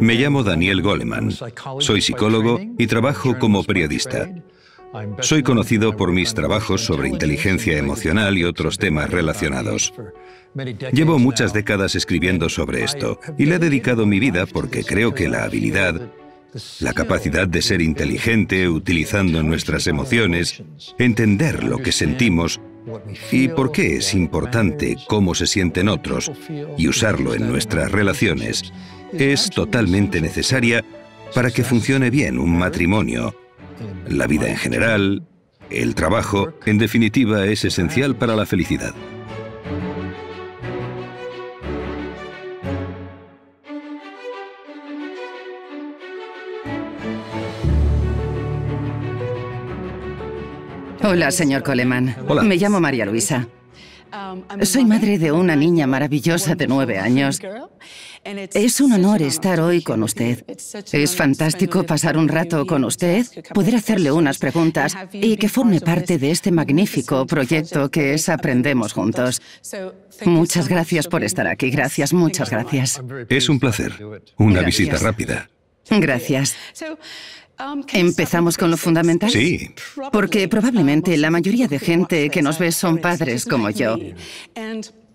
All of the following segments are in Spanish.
Me llamo Daniel Goleman, soy psicólogo y trabajo como periodista. Soy conocido por mis trabajos sobre inteligencia emocional y otros temas relacionados. Llevo muchas décadas escribiendo sobre esto y le he dedicado mi vida porque creo que la habilidad, la capacidad de ser inteligente utilizando nuestras emociones, entender lo que sentimos y por qué es importante cómo se sienten otros y usarlo en nuestras relaciones, es totalmente necesaria para que funcione bien un matrimonio, la vida en general, el trabajo, en definitiva, es esencial para la felicidad. Hola, señor Coleman. Me llamo María Luisa. Um, Soy madre de una niña maravillosa de nueve años. Es un honor estar hoy con usted. Es fantástico pasar un rato con usted, poder hacerle unas preguntas y que forme parte de este magnífico proyecto que es Aprendemos Juntos. Muchas gracias por estar aquí. Gracias, muchas gracias. Es un placer. Una visita rápida. Gracias. ¿Empezamos con lo fundamental? Sí. Porque probablemente la mayoría de gente que nos ve son padres como yo.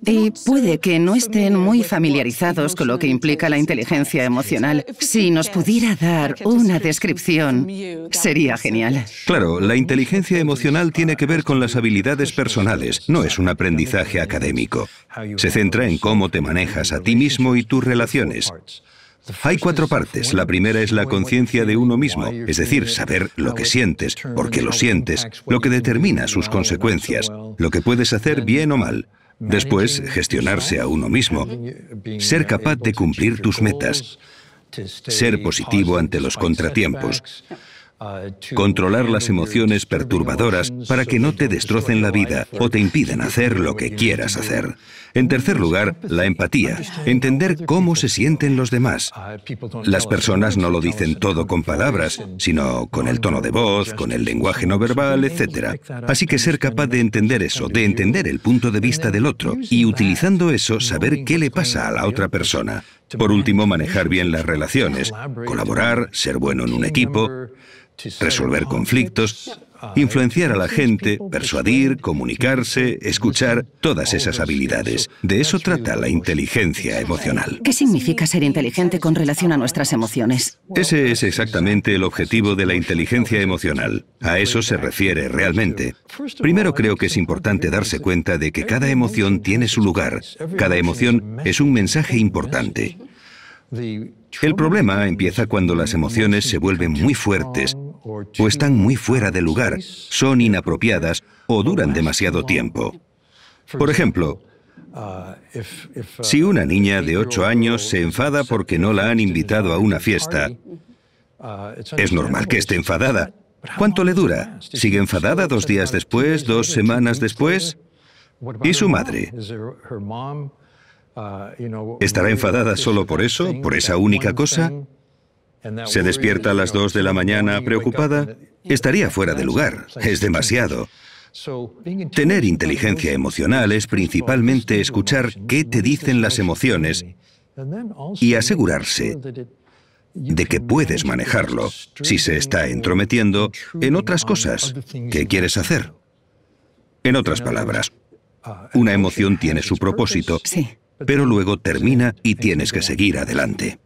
Y puede que no estén muy familiarizados con lo que implica la inteligencia emocional. Si nos pudiera dar una descripción, sería genial. Claro, la inteligencia emocional tiene que ver con las habilidades personales, no es un aprendizaje académico. Se centra en cómo te manejas a ti mismo y tus relaciones. Hay cuatro partes. La primera es la conciencia de uno mismo, es decir, saber lo que sientes, por qué lo sientes, lo que determina sus consecuencias, lo que puedes hacer bien o mal. Después, gestionarse a uno mismo, ser capaz de cumplir tus metas, ser positivo ante los contratiempos, controlar las emociones perturbadoras para que no te destrocen la vida o te impidan hacer lo que quieras hacer. En tercer lugar, la empatía, entender cómo se sienten los demás. Las personas no lo dicen todo con palabras, sino con el tono de voz, con el lenguaje no verbal, etc. Así que ser capaz de entender eso, de entender el punto de vista del otro y utilizando eso saber qué le pasa a la otra persona. Por último, manejar bien las relaciones, colaborar, ser bueno en un equipo, resolver conflictos, Influenciar a la gente, persuadir, comunicarse, escuchar, todas esas habilidades. De eso trata la inteligencia emocional. ¿Qué significa ser inteligente con relación a nuestras emociones? Ese es exactamente el objetivo de la inteligencia emocional. A eso se refiere realmente. Primero creo que es importante darse cuenta de que cada emoción tiene su lugar. Cada emoción es un mensaje importante. El problema empieza cuando las emociones se vuelven muy fuertes o están muy fuera de lugar, son inapropiadas o duran demasiado tiempo. Por ejemplo, uh, uh, si una niña de 8 años se enfada porque no la han invitado a una fiesta, uh, es normal que esté enfadada. ¿Cuánto le dura? ¿Sigue enfadada dos días después, dos semanas después? ¿Y su madre? ¿Estará enfadada solo por eso, por esa única cosa? se despierta a las 2 de la mañana preocupada, estaría fuera de lugar. Es demasiado. Tener inteligencia emocional es principalmente escuchar qué te dicen las emociones y asegurarse de que puedes manejarlo si se está entrometiendo en otras cosas que quieres hacer. En otras palabras, uh, una emoción tiene su propósito, pero luego termina y tienes que seguir adelante.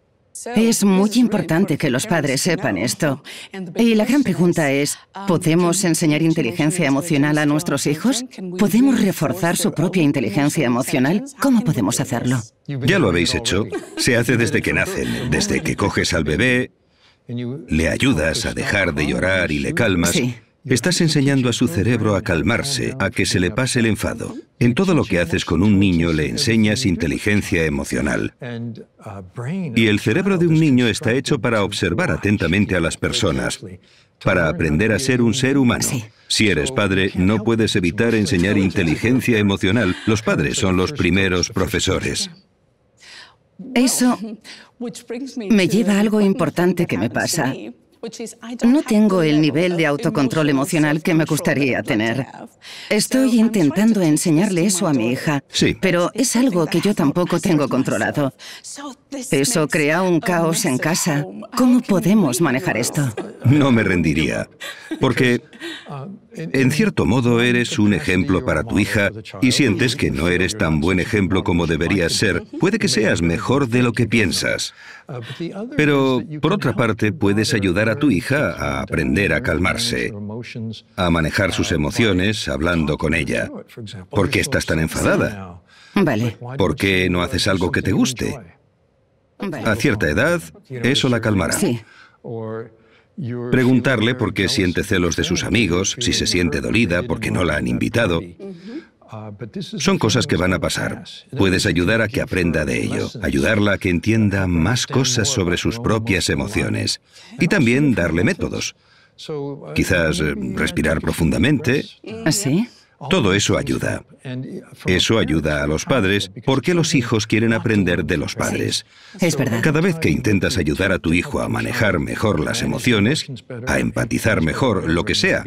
Es muy importante que los padres sepan esto. Y la gran pregunta es, ¿podemos enseñar inteligencia emocional a nuestros hijos? ¿Podemos reforzar su propia inteligencia emocional? ¿Cómo podemos hacerlo? Ya lo habéis hecho. Se hace desde que nacen, desde que coges al bebé, le ayudas a dejar de llorar y le calmas. Estás enseñando a su cerebro a calmarse, a que se le pase el enfado. En todo lo que haces con un niño le enseñas inteligencia emocional. Y el cerebro de un niño está hecho para observar atentamente a las personas, para aprender a ser un ser humano. Si eres padre, no puedes evitar enseñar inteligencia emocional. Los padres son los primeros profesores. Eso me lleva a algo importante que me pasa. No tengo el nivel de autocontrol emocional que me gustaría tener. Estoy intentando enseñarle eso a mi hija, sí. pero es algo que yo tampoco tengo controlado. Eso crea un caos en casa. ¿Cómo podemos manejar esto? No me rendiría, porque en cierto modo, eres un ejemplo para tu hija y sientes que no eres tan buen ejemplo como deberías ser. Puede que seas mejor de lo que piensas. Pero, por otra parte, puedes ayudar a tu hija a aprender a calmarse, a manejar sus emociones hablando con ella. ¿Por qué estás tan enfadada? Vale. ¿Por qué no haces algo que te guste? A cierta edad, eso la calmará. Sí. Preguntarle por qué siente celos de sus amigos, si se siente dolida porque no la han invitado. Son cosas que van a pasar. Puedes ayudar a que aprenda de ello, ayudarla a que entienda más cosas sobre sus propias emociones y también darle métodos. Quizás eh, respirar profundamente. ¿Así? ¿Ah, todo eso ayuda. Eso ayuda a los padres porque los hijos quieren aprender de los padres. Es verdad. Cada vez que intentas ayudar a tu hijo a manejar mejor las emociones, a empatizar mejor, lo que sea,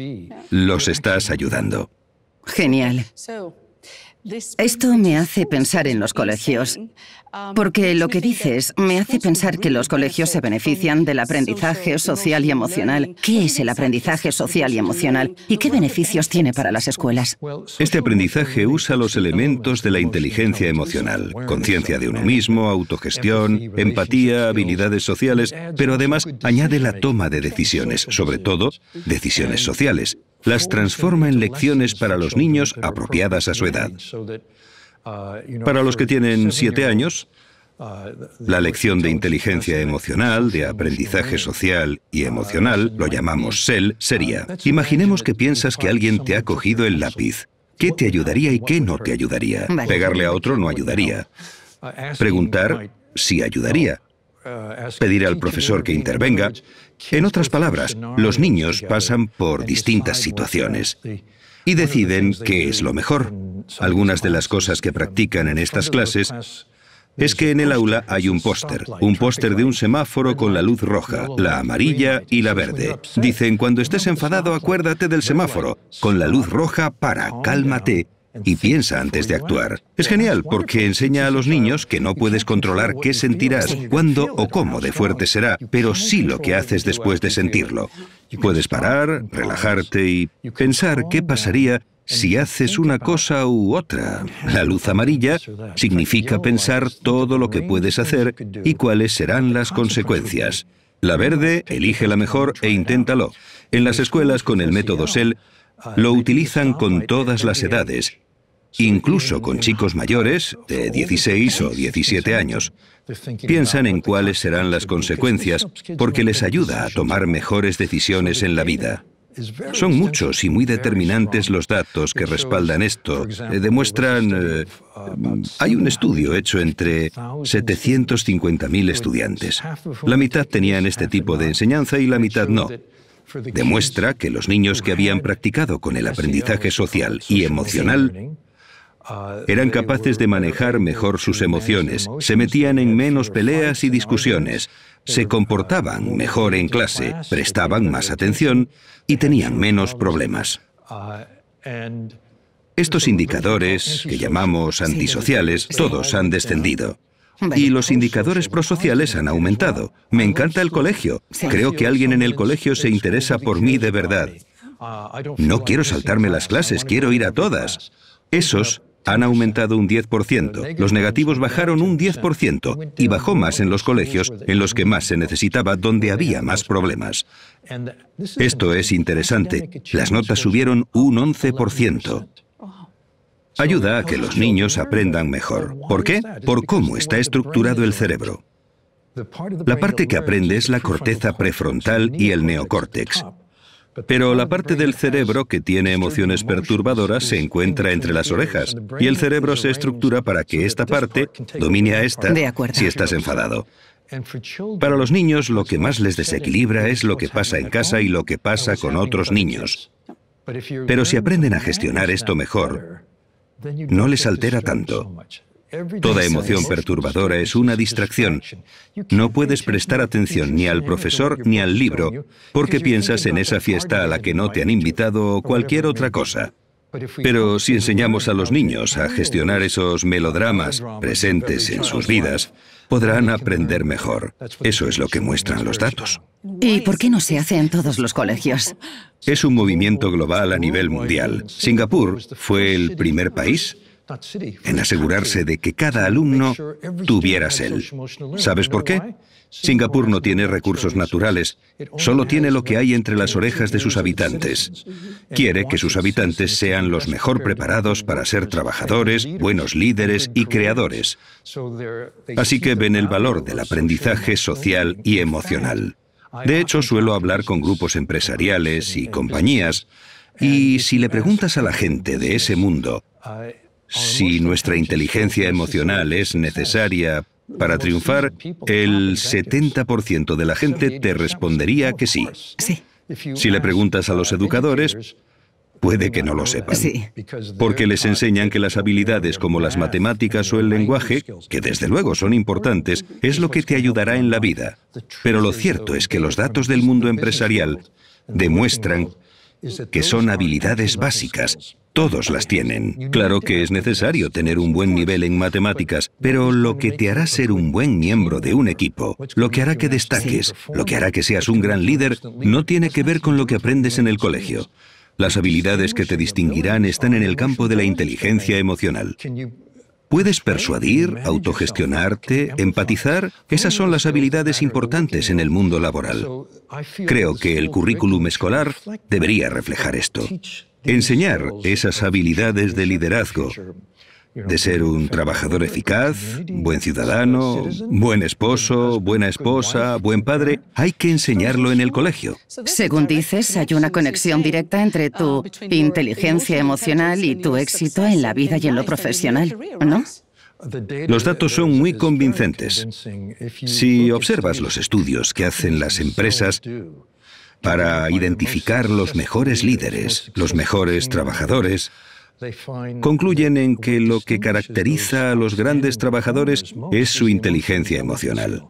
los estás ayudando. Genial. Esto me hace pensar en los colegios, porque lo que dices me hace pensar que los colegios se benefician del aprendizaje social y emocional. ¿Qué es el aprendizaje social y emocional? ¿Y qué beneficios tiene para las escuelas? Este aprendizaje usa los elementos de la inteligencia emocional, conciencia de uno mismo, autogestión, empatía, habilidades sociales, pero además añade la toma de decisiones, sobre todo decisiones sociales, las transforma en lecciones para los niños apropiadas a su edad. Para los que tienen siete años, la lección de inteligencia emocional, de aprendizaje social y emocional, lo llamamos SEL, sería, imaginemos que piensas que alguien te ha cogido el lápiz. ¿Qué te ayudaría y qué no te ayudaría? Pegarle a otro no ayudaría. Preguntar si ayudaría pedir al profesor que intervenga. En otras palabras, los niños pasan por distintas situaciones y deciden qué es lo mejor. Algunas de las cosas que practican en estas clases es que en el aula hay un póster, un póster de un semáforo con la luz roja, la amarilla y la verde. Dicen, cuando estés enfadado acuérdate del semáforo, con la luz roja para, cálmate y piensa antes de actuar. Es genial porque enseña a los niños que no puedes controlar qué sentirás, cuándo o cómo de fuerte será, pero sí lo que haces después de sentirlo. Puedes parar, relajarte y pensar qué pasaría si haces una cosa u otra. La luz amarilla significa pensar todo lo que puedes hacer y cuáles serán las consecuencias. La verde, elige la mejor e inténtalo. En las escuelas con el método SEL lo utilizan con todas las edades, incluso con chicos mayores de 16 o 17 años. Piensan en cuáles serán las consecuencias porque les ayuda a tomar mejores decisiones en la vida. Son muchos y muy determinantes los datos que respaldan esto. Eh, demuestran... Eh, mm, hay un estudio hecho entre 750.000 estudiantes. La mitad tenían este tipo de enseñanza y la mitad no demuestra que los niños que habían practicado con el aprendizaje social y emocional eran capaces de manejar mejor sus emociones, se metían en menos peleas y discusiones, se comportaban mejor en clase, prestaban más atención y tenían menos problemas. Estos indicadores, que llamamos antisociales, todos han descendido. Y los pues, indicadores pues, pues, prosociales han aumentado. Me encanta el colegio. Creo que alguien en el colegio se interesa por mí de verdad. No quiero saltarme las clases, quiero ir a todas. Esos han aumentado un 10%, los negativos bajaron un 10% y bajó más en los colegios en los que más se necesitaba, donde había más problemas. Esto es interesante. Las notas subieron un 11% ayuda a que los niños aprendan mejor. ¿Por qué? Por cómo está estructurado el cerebro. La parte que aprende es la corteza prefrontal y el neocórtex. Pero la parte del cerebro que tiene emociones perturbadoras se encuentra entre las orejas y el cerebro se estructura para que esta parte domine a esta si estás enfadado. Para los niños lo que más les desequilibra es lo que pasa en casa y lo que pasa con otros niños. Pero si aprenden a gestionar esto mejor, no les altera tanto. Toda emoción perturbadora es una distracción. No puedes prestar atención ni al profesor ni al libro porque piensas en esa fiesta a la que no te han invitado o cualquier otra cosa. Pero si enseñamos a los niños a gestionar esos melodramas presentes en sus vidas, podrán aprender mejor. Eso es lo que muestran los datos. ¿Y por qué no se hace en todos los colegios? Es un movimiento global a nivel mundial. Singapur fue el primer país en asegurarse de que cada alumno tuviera SEL. ¿Sabes por qué? Singapur no tiene recursos naturales, solo tiene lo que hay entre las orejas de sus habitantes. Quiere que sus habitantes sean los mejor preparados para ser trabajadores, buenos líderes y creadores. Así que ven el valor del aprendizaje social y emocional. De hecho, suelo hablar con grupos empresariales y compañías, y si le preguntas a la gente de ese mundo, si nuestra inteligencia emocional es necesaria para triunfar, el 70% de la gente te respondería que sí. Sí. Si le preguntas a los educadores, puede que no lo sepan. Porque les enseñan que las habilidades como las matemáticas o el lenguaje, que desde luego son importantes, es lo que te ayudará en la vida. Pero lo cierto es que los datos del mundo empresarial demuestran que son habilidades básicas todos las tienen. Claro que es necesario tener un buen nivel en matemáticas, pero lo que te hará ser un buen miembro de un equipo, lo que hará que destaques, lo que hará que seas un gran líder, no tiene que ver con lo que aprendes en el colegio. Las habilidades que te distinguirán están en el campo de la inteligencia emocional. Puedes persuadir, autogestionarte, empatizar. Esas son las habilidades importantes en el mundo laboral. Creo que el currículum escolar debería reflejar esto. Enseñar esas habilidades de liderazgo, de ser un trabajador eficaz, buen ciudadano, buen esposo, buena esposa, buen padre, hay que enseñarlo en el colegio. Según dices, hay una conexión directa entre tu inteligencia emocional y tu éxito en la vida y en lo profesional, ¿no? Los datos son muy convincentes. Si observas los estudios que hacen las empresas, para identificar los mejores líderes, los mejores trabajadores, concluyen en que lo que caracteriza a los grandes trabajadores es su inteligencia emocional.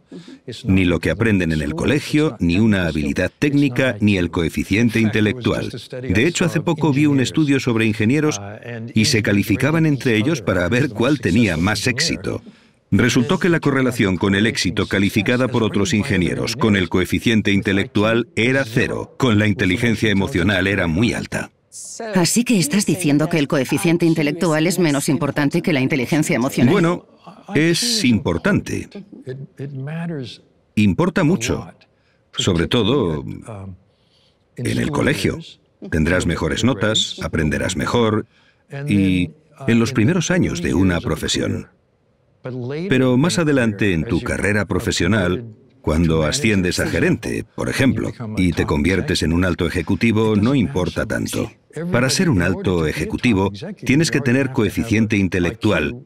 Ni lo que aprenden en el colegio, ni una habilidad técnica, ni el coeficiente intelectual. De hecho, hace poco vi un estudio sobre ingenieros y se calificaban entre ellos para ver cuál tenía más éxito. Resultó que la correlación con el éxito calificada por otros ingenieros con el coeficiente intelectual era cero, con la inteligencia emocional era muy alta. Así que estás diciendo que el coeficiente intelectual es menos importante que la inteligencia emocional. Bueno, es importante. Importa mucho, sobre todo en el colegio. Tendrás mejores notas, aprenderás mejor y en los primeros años de una profesión. Pero más adelante en tu carrera profesional, cuando asciendes a gerente, por ejemplo, y te conviertes en un alto ejecutivo, no importa tanto. Para ser un alto ejecutivo, tienes que tener coeficiente uh, intelectual,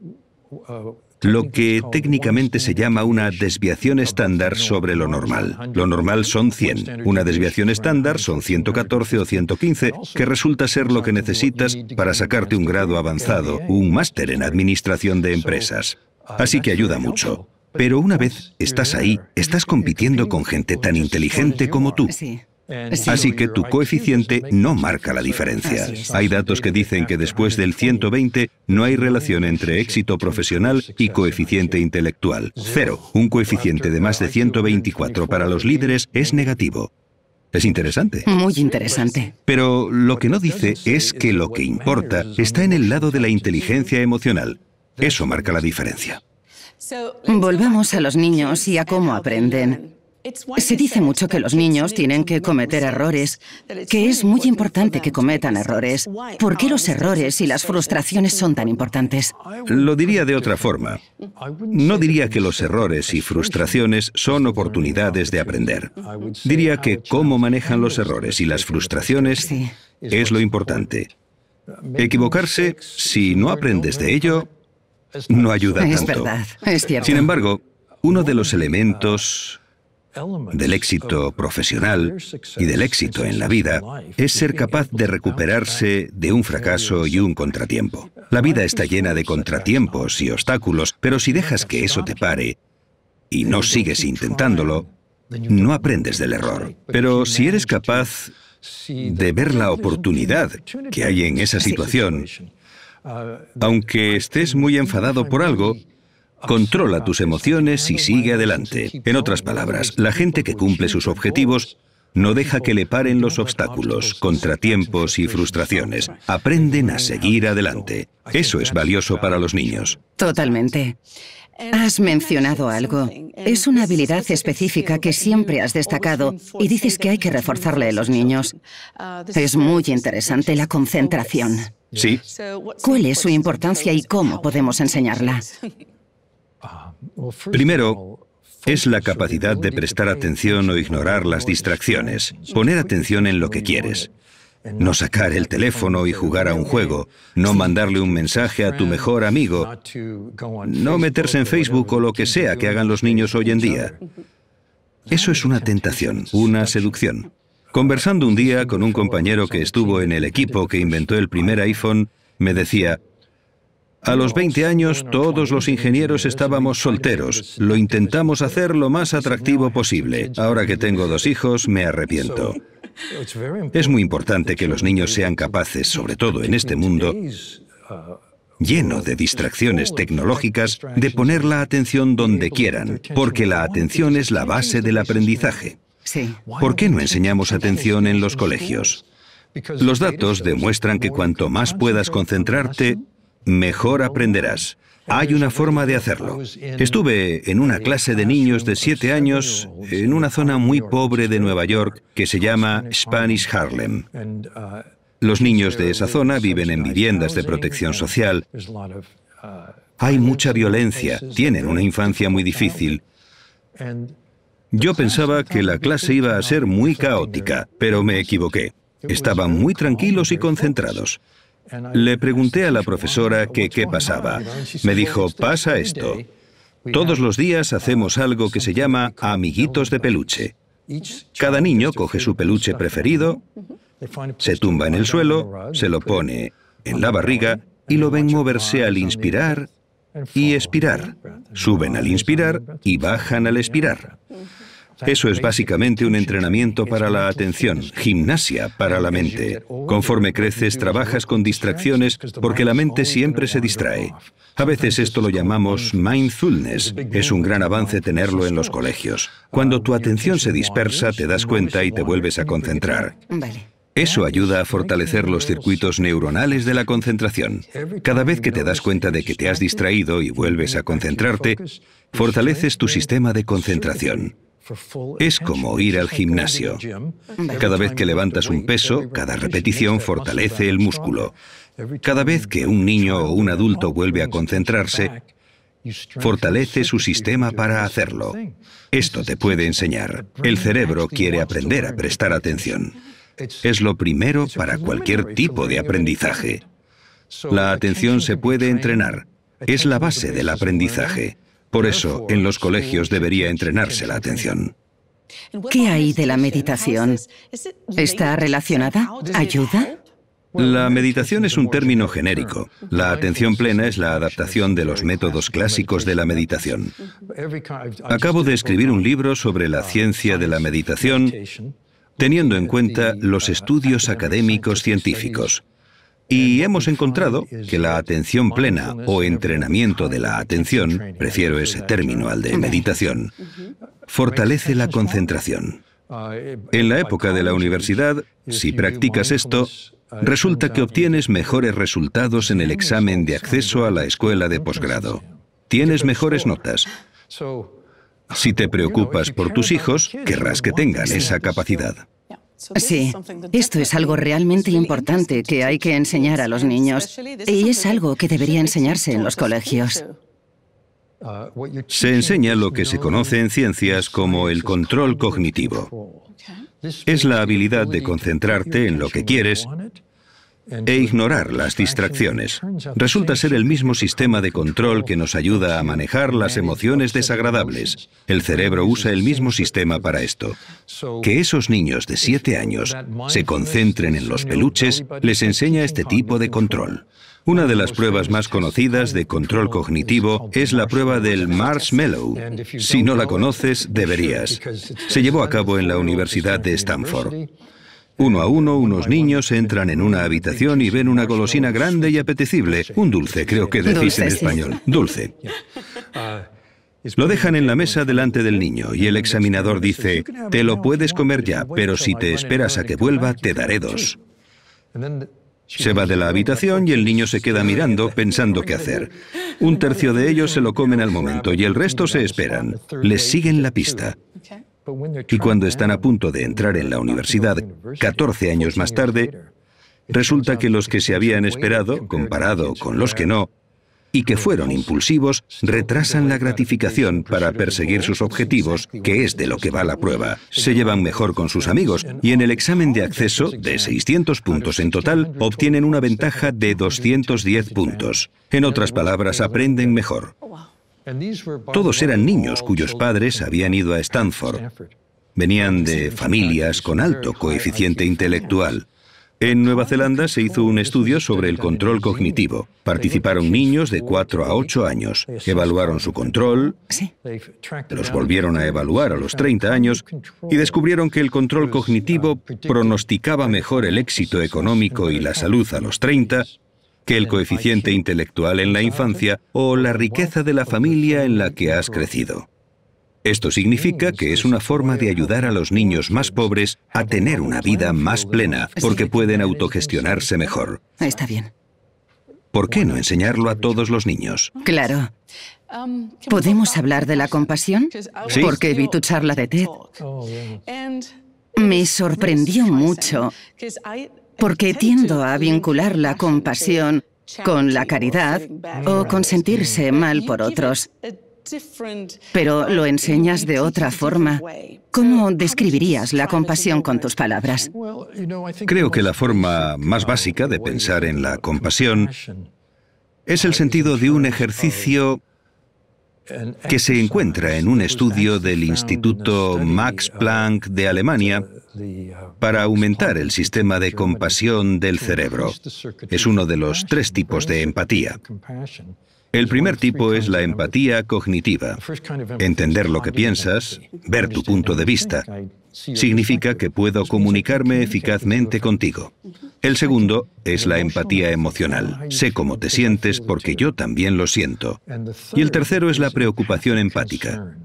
lo que técnicamente se llama una desviación estándar sobre lo normal. Lo normal son 100, una desviación estándar son 114 o 115, que resulta ser lo que necesitas para sacarte un grado avanzado, un máster en administración de empresas. Así que ayuda mucho. Pero una vez estás ahí, estás compitiendo con gente tan inteligente como tú. Así que tu coeficiente no marca la diferencia. Hay datos que dicen que después del 120 no hay relación entre éxito profesional y coeficiente intelectual. Cero. Un coeficiente de más de 124 para los líderes es negativo. Es interesante. Muy interesante. Pero lo que no dice es que lo que importa está en el lado de la inteligencia emocional. Eso marca la diferencia. Volvamos a los niños y a cómo aprenden. Se dice mucho que los niños tienen que cometer errores, que es muy importante que cometan errores. ¿Por qué los errores y las frustraciones son tan importantes? Lo diría de otra forma. No diría que los errores y frustraciones son oportunidades de aprender. Diría que cómo manejan los errores y las frustraciones es lo importante. Equivocarse, si no aprendes de ello, no ayuda tanto. Es verdad, cierto. Sin embargo, uno de los elementos del éxito profesional y del éxito en la vida es ser capaz de recuperarse de un fracaso y un contratiempo. La vida está llena de contratiempos y obstáculos, pero si dejas que eso te pare y no sigues intentándolo, no aprendes del error. Pero si eres capaz de ver la oportunidad que hay en esa situación aunque estés muy enfadado por algo, controla tus emociones y sigue adelante. En otras palabras, la gente que cumple sus objetivos no deja que le paren los obstáculos, contratiempos y frustraciones. Aprenden a seguir adelante. Eso es valioso para los niños. Totalmente. Has mencionado algo. Es una habilidad específica que siempre has destacado y dices que hay que reforzarle a los niños. Es muy interesante la concentración. Sí. ¿Cuál es su importancia y cómo podemos enseñarla? Primero, es la capacidad de prestar atención o ignorar las distracciones, poner atención en lo que quieres. No sacar el teléfono y jugar a un juego, no mandarle un mensaje a tu mejor amigo, no meterse en Facebook o lo que sea que hagan los niños hoy en día. Eso es una tentación, una seducción. Conversando un día con un compañero que estuvo en el equipo que inventó el primer iPhone, me decía, a los 20 años todos los ingenieros estábamos solteros, lo intentamos hacer lo más atractivo posible. Ahora que tengo dos hijos, me arrepiento. Es muy importante que los niños sean capaces, sobre todo en este mundo, lleno de distracciones tecnológicas, de poner la atención donde quieran, porque la atención es la base del aprendizaje. ¿Por qué no enseñamos atención en los colegios? Los datos demuestran que cuanto más puedas concentrarte, mejor aprenderás. Hay una forma de hacerlo. Estuve en una clase de niños de 7 años en una zona muy pobre de Nueva York que se llama Spanish Harlem. Los niños de esa zona viven en viviendas de protección social. Hay mucha violencia, tienen una infancia muy difícil. Yo pensaba que la clase iba a ser muy caótica, pero me equivoqué. Estaban muy tranquilos y concentrados. Le pregunté a la profesora qué pasaba. Me dijo, pasa esto. Todos los días hacemos algo que se llama amiguitos de peluche. Cada niño coge su peluche preferido, se tumba en el suelo, se lo pone en la barriga y lo ven moverse al inspirar y expirar. Suben al inspirar y bajan al expirar. Eso es básicamente un entrenamiento para la atención, gimnasia para la mente. Conforme creces trabajas con distracciones porque la mente siempre se distrae. A veces esto lo llamamos mindfulness. Es un gran avance tenerlo en los colegios. Cuando tu atención se dispersa te das cuenta y te vuelves a concentrar. Vale. Eso ayuda a fortalecer los circuitos neuronales de la concentración. Cada vez que te das cuenta de que te has distraído y vuelves a concentrarte, fortaleces tu sistema de concentración. Es como ir al gimnasio. Cada vez que levantas un peso, cada repetición fortalece el músculo. Cada vez que un niño o un adulto vuelve a concentrarse, fortalece su sistema para hacerlo. Esto te puede enseñar. El cerebro quiere aprender a prestar atención es lo primero para cualquier tipo de aprendizaje. La atención se puede entrenar. Es la base del aprendizaje. Por eso, en los colegios debería entrenarse la atención. ¿Qué hay de la meditación? ¿Está relacionada? ¿Ayuda? La meditación es un término genérico. La atención plena es la adaptación de los métodos clásicos de la meditación. Acabo de escribir un libro sobre la ciencia de la meditación teniendo en cuenta los estudios académicos científicos. Y hemos encontrado que la atención plena o entrenamiento de la atención, prefiero ese término al de meditación, fortalece la uh, concentración. En la época de la universidad, si practicas esto, uh, resulta que obtienes mejores resultados en el examen de acceso a la escuela de posgrado. Tienes mejores notas. Si te preocupas por tus hijos, querrás que tengan esa capacidad. Sí, esto es algo realmente importante que hay que enseñar a los niños y es algo que debería enseñarse en los colegios. Se enseña lo que se conoce en ciencias como el control cognitivo. Es la habilidad de concentrarte en lo que quieres e ignorar las distracciones. Resulta ser el mismo sistema de control que nos ayuda a manejar las emociones desagradables. El cerebro usa el mismo sistema para esto. Que esos niños de 7 años se concentren en los peluches les enseña este tipo de control. Una de las pruebas más conocidas de control cognitivo es la prueba del marshmallow. Si no la conoces, deberías. Se llevó a cabo en la Universidad de Stanford. Uno a uno, unos niños entran en una habitación y ven una golosina grande y apetecible, un dulce, creo que decís en español, dulce. Lo dejan en la mesa delante del niño y el examinador dice, te lo puedes comer ya, pero si te esperas a que vuelva, te daré dos. Se va de la habitación y el niño se queda mirando, pensando qué hacer. Un tercio de ellos se lo comen al momento y el resto se esperan. Les siguen la pista. Y cuando están a punto de entrar en la universidad, 14 años más tarde, resulta que los que se habían esperado, comparado con los que no, y que fueron impulsivos, retrasan la gratificación para perseguir sus objetivos, que es de lo que va la prueba. Se llevan mejor con sus amigos y en el examen de acceso, de 600 puntos en total, obtienen una ventaja de 210 puntos. En otras palabras, aprenden mejor. Todos eran niños cuyos padres habían ido a Stanford. Venían de familias con alto coeficiente intelectual. En Nueva Zelanda se hizo un estudio sobre el control cognitivo. Participaron niños de 4 a 8 años. Evaluaron su control, los volvieron a evaluar a los 30 años y descubrieron que el control cognitivo pronosticaba mejor el éxito económico y la salud a los 30 que el coeficiente intelectual en la infancia o la riqueza de la familia en la que has crecido. Esto significa que es una forma de ayudar a los niños más pobres a tener una vida más plena, porque pueden autogestionarse mejor. Está bien. ¿Por qué no enseñarlo a todos los niños? Claro. ¿Podemos hablar de la compasión? Porque vi tu charla de TED. Oh, Me sorprendió mucho porque tiendo a vincular la compasión con la caridad o con sentirse mal por otros. Pero lo enseñas de otra forma. ¿Cómo describirías la compasión con tus palabras? Creo que la forma más básica de pensar en la compasión es el sentido de un ejercicio que se encuentra en un estudio del Instituto Max Planck de Alemania para aumentar el sistema de compasión del cerebro. Es uno de los tres tipos de empatía. El primer tipo es la empatía cognitiva. Entender lo que piensas, ver tu punto de vista. Significa que puedo comunicarme eficazmente contigo. El segundo es la empatía emocional. Sé cómo te sientes porque yo también lo siento. Y el tercero es la preocupación empática.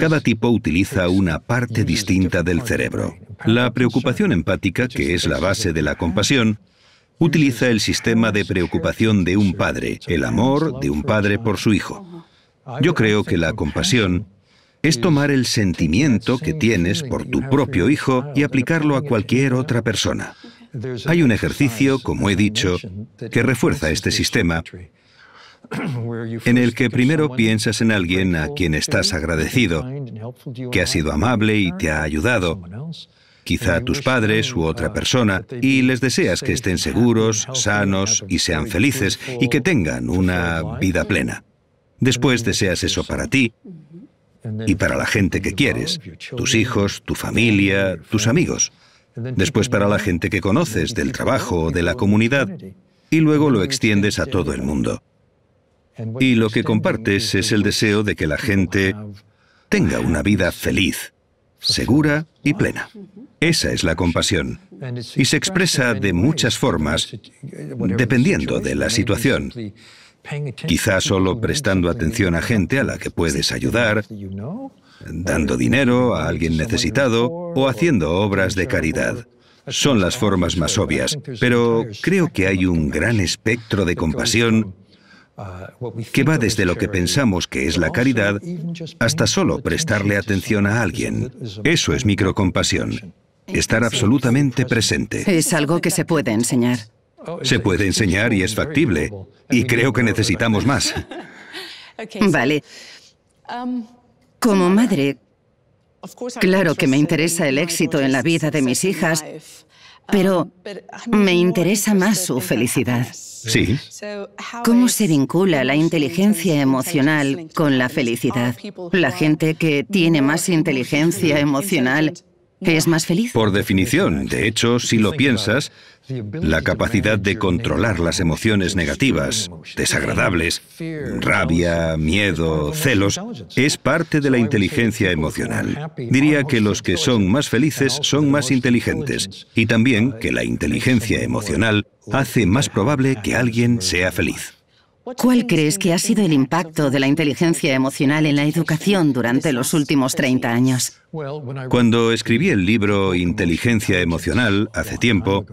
Cada tipo utiliza una parte distinta del cerebro. La preocupación empática, que es la base de la compasión, utiliza el sistema de preocupación de un padre, el amor de un padre por su hijo. Yo creo que la compasión es tomar el sentimiento que tienes por tu propio hijo y aplicarlo a cualquier otra persona. Hay un ejercicio, como he dicho, que refuerza este sistema en el que primero piensas en alguien a quien estás agradecido, que ha sido amable y te ha ayudado, quizá tus padres u otra uh, persona, y les deseas que estén seguros, sanos y sean felices y que tengan una vida plena. Después deseas eso para ti mm-hmm. y para la gente que quieres, tus hijos, tu familia, tus amigos. Después para la gente que conoces, del trabajo o de la comunidad. Y luego lo extiendes a todo el mundo. Y lo que compartes es el deseo de que la gente tenga una vida feliz, segura y plena. Esa es la compasión. Y se expresa de muchas formas, dependiendo de la situación. Quizá solo prestando atención a gente a la que puedes ayudar, dando dinero a alguien necesitado o haciendo obras de caridad. Son las formas más obvias, pero creo que hay un gran espectro de compasión que va desde lo que pensamos que es la caridad hasta solo prestarle atención a alguien. Eso es microcompasión, estar absolutamente presente. Es algo que se puede enseñar. Se puede enseñar y es factible, y creo que necesitamos más. Vale. Como madre, claro que me interesa el éxito en la vida de mis hijas pero um, uh, me interesa más su felicidad. Sí. ¿Cómo se vincula la inteligencia emocional con la felicidad? La gente que tiene más inteligencia emocional ¿Es más feliz? Por definición, de hecho, si lo piensas, la capacidad de controlar las emociones negativas, desagradables, rabia, miedo, celos, es parte de la inteligencia emocional. Diría que los que son más felices son más inteligentes y también que la inteligencia emocional hace más probable que alguien sea feliz. ¿Cuál crees que ha sido el impacto de la inteligencia emocional en la educación durante los últimos 30 años? Cuando escribí el libro Inteligencia Emocional, hace tiempo,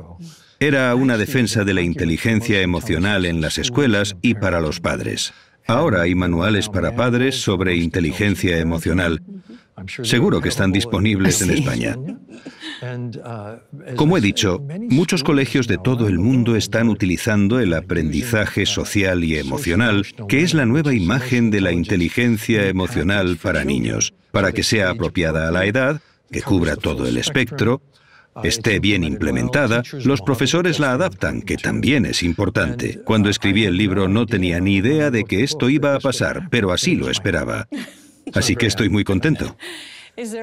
era una defensa de la inteligencia emocional en las escuelas y para los padres. Ahora hay manuales para padres sobre inteligencia emocional. Seguro que están disponibles en España. Uh, Como he dicho, muchos colegios de todo el mundo están utilizando el aprendizaje social y emocional, que es la nueva imagen de la inteligencia emocional para niños, para que sea apropiada a la edad, que cubra todo el espectro, esté bien implementada, los profesores la adaptan, que también es importante. Cuando escribí el libro no tenía ni idea de que esto iba a pasar, pero así lo esperaba. Así que estoy muy contento.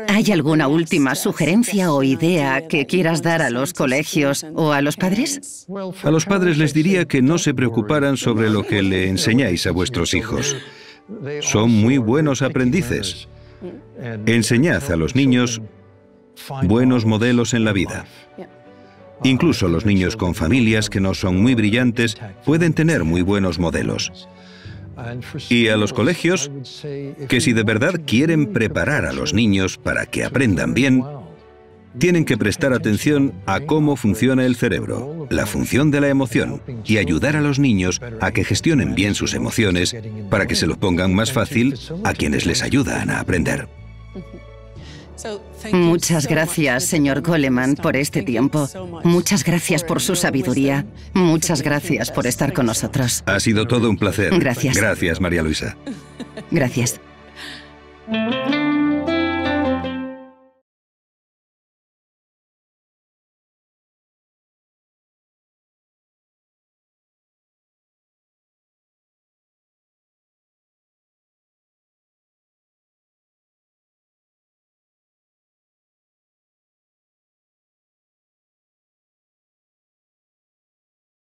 ¿Hay alguna última sugerencia o idea que quieras dar a los colegios o a los padres? A los padres les diría que no se preocuparan sobre lo que le enseñáis a vuestros hijos. Son muy buenos aprendices. Enseñad a los niños buenos modelos en la vida. Incluso los niños con familias que no son muy brillantes pueden tener muy buenos modelos. Y a los colegios, que si de verdad quieren preparar a los niños para que aprendan bien, tienen que prestar atención a cómo funciona el cerebro, la función de la emoción, y ayudar a los niños a que gestionen bien sus emociones para que se los pongan más fácil a quienes les ayudan a aprender. Muchas gracias, señor Coleman, por este tiempo. Muchas gracias por su sabiduría. Muchas gracias por estar con nosotros. Ha sido todo un placer. Gracias. Gracias, María Luisa. Gracias.